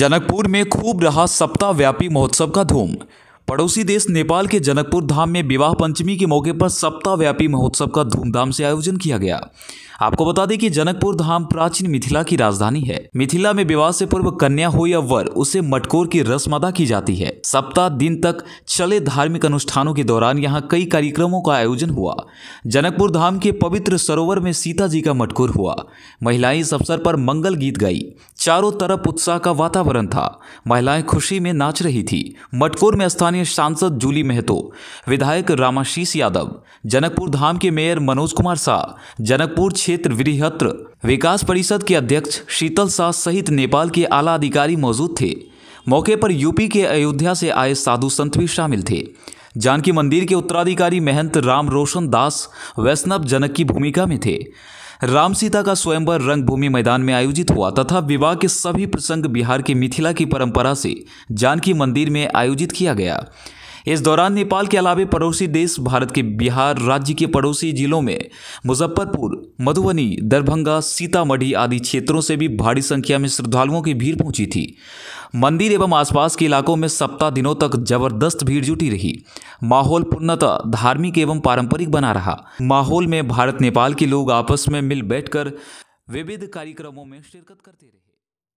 जनकपुर में खूब रहा सप्ताह व्यापी महोत्सव का धूम पड़ोसी देश नेपाल के जनकपुर धाम में विवाह पंचमी के मौके पर सप्ताह व्यापी महोत्सव का धूमधाम से आयोजन किया गया आपको बता दें कि जनकपुर धाम प्राचीन मिथिला की राजधानी है मिथिला में विवाह से पूर्व कन्या हो या वर उसे मटकोर की रस्म अदा की जाती है सप्ताह दिन तक चले धार्मिक अनुष्ठानों के दौरान यहाँ कई कार्यक्रमों का आयोजन हुआ जनकपुर धाम के पवित्र सरोवर में सीता जी का मटकोर हुआ महिलाएं इस अवसर पर मंगल गीत गाई चारों तरफ उत्साह का वातावरण था महिलाएं खुशी में नाच रही थी मटकोर में स्थानीय सांसद जूली महतो विधायक रामाशीष यादव जनकपुर धाम के मेयर मनोज कुमार शाह जनकपुर क्षेत्र वृहत्र विकास परिषद के अध्यक्ष शीतल शाह सहित नेपाल के आला अधिकारी मौजूद थे मौके पर यूपी के अयोध्या से आए साधु संत भी शामिल थे जानकी मंदिर के उत्तराधिकारी महंत राम रोशन दास वैष्णव जनक की भूमिका में थे राम सीता का स्वयंवर रंगभूमि मैदान में आयोजित हुआ तथा विवाह के सभी प्रसंग बिहार के मिथिला की परंपरा से जानकी मंदिर में आयोजित किया गया इस दौरान नेपाल के अलावे पड़ोसी देश भारत के बिहार राज्य के पड़ोसी जिलों में मुजफ्फरपुर मधुबनी दरभंगा सीतामढ़ी आदि क्षेत्रों से भी भारी संख्या में श्रद्धालुओं की भीड़ पहुंची थी मंदिर एवं आसपास के इलाकों में सप्ताह दिनों तक जबरदस्त भीड़ जुटी रही माहौल पूर्णतः धार्मिक एवं पारंपरिक बना रहा माहौल में भारत नेपाल के लोग आपस में मिल बैठकर विविध कार्यक्रमों में शिरकत करते रहे